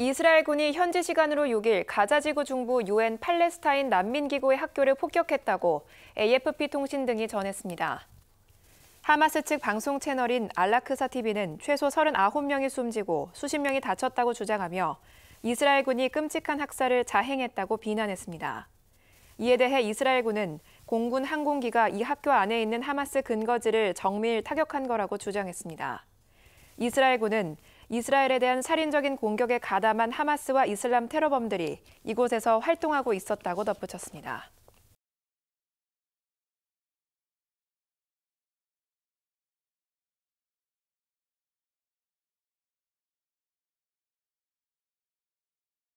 이스라엘군이 현지 시간으로 6일 가자지구 중부 유엔 팔레스타인 난민기구의 학교를 폭격했다고 AFP 통신 등이 전했습니다. 하마스 측 방송 채널인 알라크사 TV는 최소 39명이 숨지고 수십 명이 다쳤다고 주장하며 이스라엘군이 끔찍한 학살을 자행했다고 비난했습니다. 이에 대해 이스라엘군은 공군 항공기가 이 학교 안에 있는 하마스 근거지를 정밀 타격한 거라고 주장했습니다. 이스라엘군은 이스라엘에 대한 살인적인 공격에 가담한 하마스와 이슬람 테러범들이 이곳에서 활동하고 있었다고 덧붙였습니다.